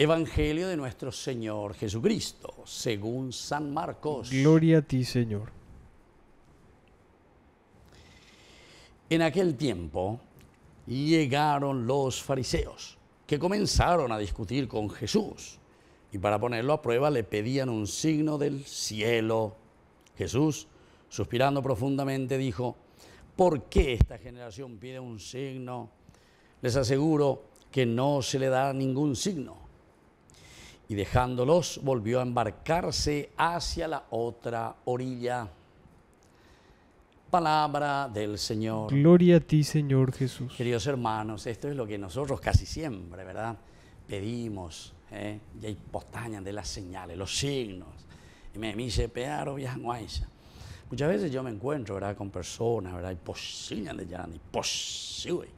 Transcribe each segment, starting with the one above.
Evangelio de nuestro Señor Jesucristo, según San Marcos. Gloria a ti, Señor. En aquel tiempo llegaron los fariseos, que comenzaron a discutir con Jesús, y para ponerlo a prueba le pedían un signo del cielo. Jesús, suspirando profundamente, dijo, ¿por qué esta generación pide un signo? Les aseguro que no se le da ningún signo y dejándolos volvió a embarcarse hacia la otra orilla. Palabra del Señor. Gloria a ti, Señor Jesús. Queridos hermanos, esto es lo que nosotros casi siempre, ¿verdad? Pedimos, ¿eh? y hay postañas de las señales, los signos. Y me dice, Pearo, Muchas veces yo me encuentro, ¿verdad?, con personas, ¿verdad?, y posiñan de y posible.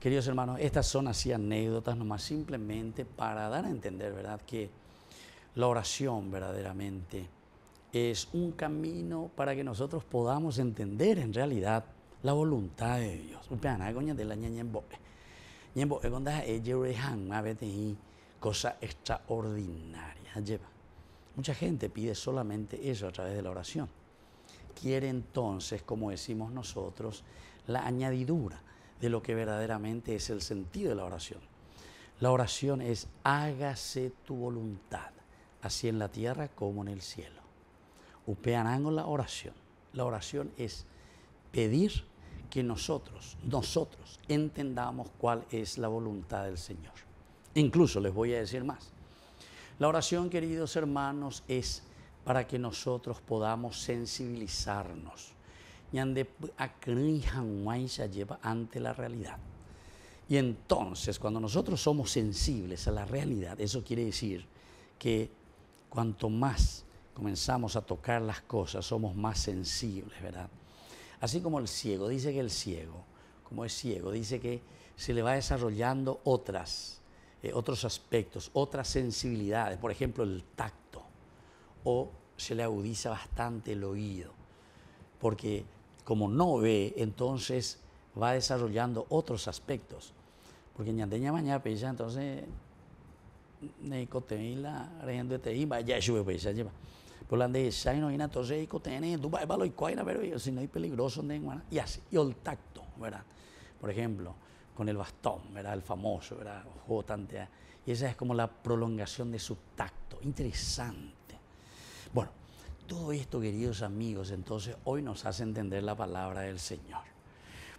Queridos hermanos, estas son así anécdotas nomás simplemente para dar a entender, ¿verdad?, que la oración verdaderamente es un camino para que nosotros podamos entender en realidad la voluntad de Dios. Cosa extraordinaria. Mucha gente pide solamente eso a través de la oración. Quiere entonces, como decimos nosotros, la añadidura de lo que verdaderamente es el sentido de la oración. La oración es hágase tu voluntad, así en la tierra como en el cielo. Upeanango la oración. La oración es pedir que nosotros, nosotros entendamos cuál es la voluntad del Señor. Incluso les voy a decir más. La oración, queridos hermanos, es para que nosotros podamos sensibilizarnos y han lleva ante la realidad. Y entonces, cuando nosotros somos sensibles a la realidad, eso quiere decir que cuanto más comenzamos a tocar las cosas, somos más sensibles, ¿verdad? Así como el ciego, dice que el ciego, como es ciego, dice que se le va desarrollando otras, eh, otros aspectos, otras sensibilidades, por ejemplo, el tacto, o se le agudiza bastante el oído, porque como no ve, entonces va desarrollando otros aspectos. Porque ñandeña mañana pues, entonces, entonces, la región te iba, ya sube pues, ya lleva. Por pues, la de no ina entonces, vas a balo y cuaina, pero si no hay peligroso, y así, y el tacto, ¿verdad? Por ejemplo, con el bastón, ¿verdad? El famoso, ¿verdad? Ojo, Y esa es como la prolongación de su tacto. Interesante. Todo esto, queridos amigos, entonces hoy nos hace entender la palabra del Señor.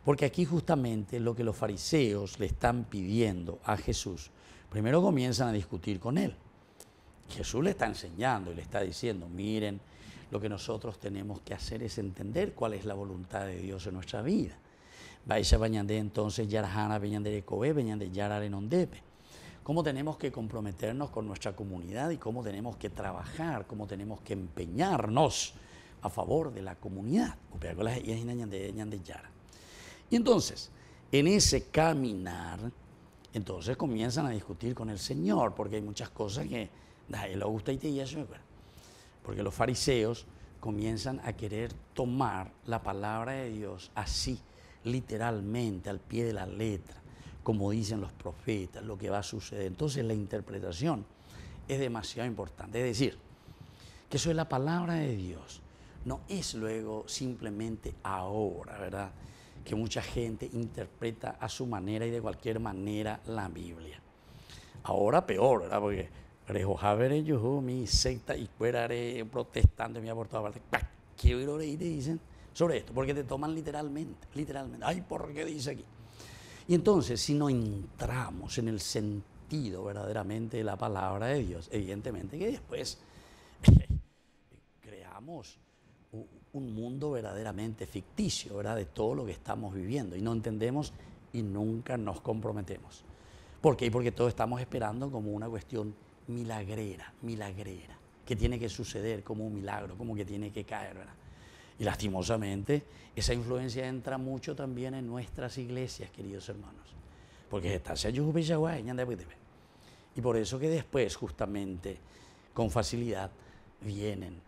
Porque aquí justamente lo que los fariseos le están pidiendo a Jesús, primero comienzan a discutir con él. Jesús le está enseñando y le está diciendo, miren, lo que nosotros tenemos que hacer es entender cuál es la voluntad de Dios en nuestra vida. Vaya bañande entonces de de bañande yarare nondepe cómo tenemos que comprometernos con nuestra comunidad y cómo tenemos que trabajar, cómo tenemos que empeñarnos a favor de la comunidad. Y entonces, en ese caminar, entonces comienzan a discutir con el Señor, porque hay muchas cosas que él gusta y te Porque los fariseos comienzan a querer tomar la palabra de Dios así, literalmente, al pie de la letra como dicen los profetas, lo que va a suceder. Entonces la interpretación es demasiado importante. Es decir, que eso es la palabra de Dios. No es luego simplemente ahora, ¿verdad? Que mucha gente interpreta a su manera y de cualquier manera la Biblia. Ahora peor, ¿verdad? Porque Rejojaveré yo, mi secta y cueraré protestante, me ha portado ¿Qué dicen sobre esto? Porque te toman literalmente, literalmente. Ay, ¿por qué dice aquí? Y entonces, si no entramos en el sentido verdaderamente de la palabra de Dios, evidentemente que después creamos un mundo verdaderamente ficticio, ¿verdad? De todo lo que estamos viviendo y no entendemos y nunca nos comprometemos. ¿Por qué? Porque todos estamos esperando como una cuestión milagrera, milagrera, que tiene que suceder como un milagro, como que tiene que caer, ¿verdad? Y lastimosamente, esa influencia entra mucho también en nuestras iglesias, queridos hermanos. Porque está pues, y por eso que después, justamente, con facilidad vienen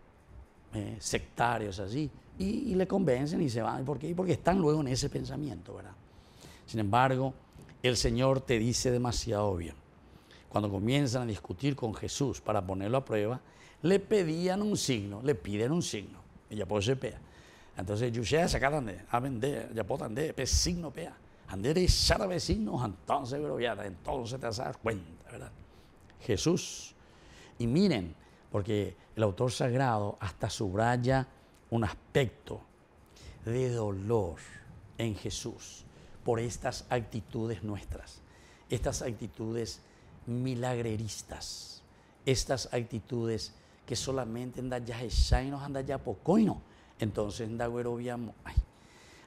eh, sectarios así y, y, le convencen y se van. ¿Por qué? Porque están luego en ese pensamiento, ¿verdad? Sin embargo, el Señor te dice demasiado bien. Cuando comienzan a discutir con Jesús para ponerlo a prueba, le pedían un signo, le piden un signo ya puede ser pea. Entonces yo sé acaban de a vender, ya puedo andar, pe signo pea. Andar y sara vecinos, entonces pero ya, entonces te das cuenta, ¿verdad? Jesús. Y miren, porque el autor sagrado hasta subraya un aspecto de dolor en Jesús por estas actitudes nuestras, estas actitudes milagreristas, estas actitudes que solamente anda ya nos anda ya pocoino. Entonces anda güero viamo. Ay.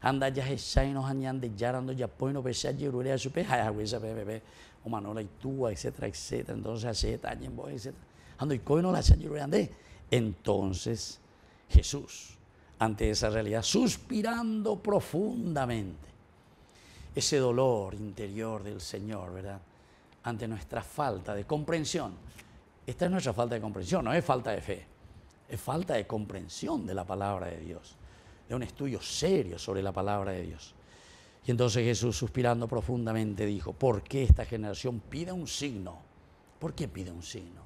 Anda ya nos anda ya ando ya poino, pese a pe, supe, a huesa, bebe, o manola y túa, etcétera, etcétera. Entonces hace en etcétera. Ando y coino la yerurea ande. Entonces Jesús, ante esa realidad, suspirando profundamente, ese dolor interior del Señor, ¿verdad? Ante nuestra falta de comprensión esta es nuestra falta de comprensión, no es falta de fe, es falta de comprensión de la palabra de Dios, de un estudio serio sobre la palabra de Dios. Y entonces Jesús, suspirando profundamente, dijo, ¿por qué esta generación pide un signo? ¿Por qué pide un signo?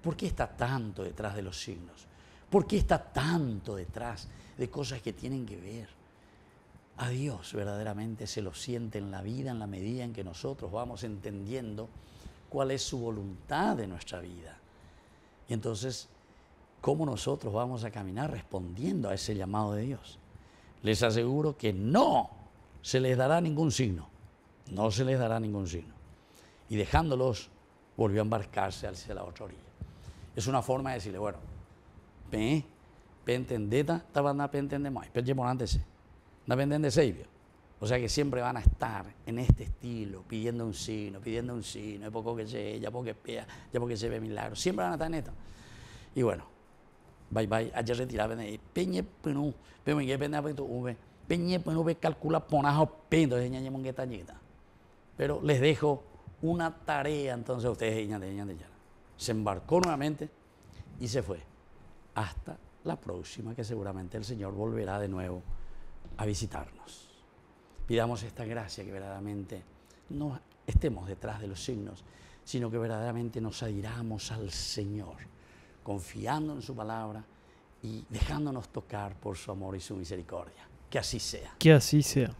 ¿Por qué está tanto detrás de los signos? ¿Por qué está tanto detrás de cosas que tienen que ver? A Dios verdaderamente se lo siente en la vida en la medida en que nosotros vamos entendiendo cuál es su voluntad de nuestra vida. Y entonces, ¿cómo nosotros vamos a caminar respondiendo a ese llamado de Dios? Les aseguro que no se les dará ningún signo, no se les dará ningún signo. Y dejándolos, volvió a embarcarse hacia la otra orilla. Es una forma de decirle, bueno, pe, pe entendeta, estaban a no o sea que siempre van a estar en este estilo, pidiendo un signo, pidiendo un signo, es poco que se, ya porque pea, ya porque se ve milagro. Siempre van a estar en esto. Y bueno, bye bye, ayer retiraba de peñe penú, pero en pena pento v, peñe penú ve calcula ponajo pinto, es ñañe Pero les dejo una tarea entonces a ustedes, ñañe de ñañe Se embarcó nuevamente y se fue. Hasta la próxima, que seguramente el Señor volverá de nuevo a visitarnos. Pidamos esta gracia que verdaderamente no estemos detrás de los signos, sino que verdaderamente nos adhiramos al Señor, confiando en su palabra y dejándonos tocar por su amor y su misericordia. Que así sea. Que así sea.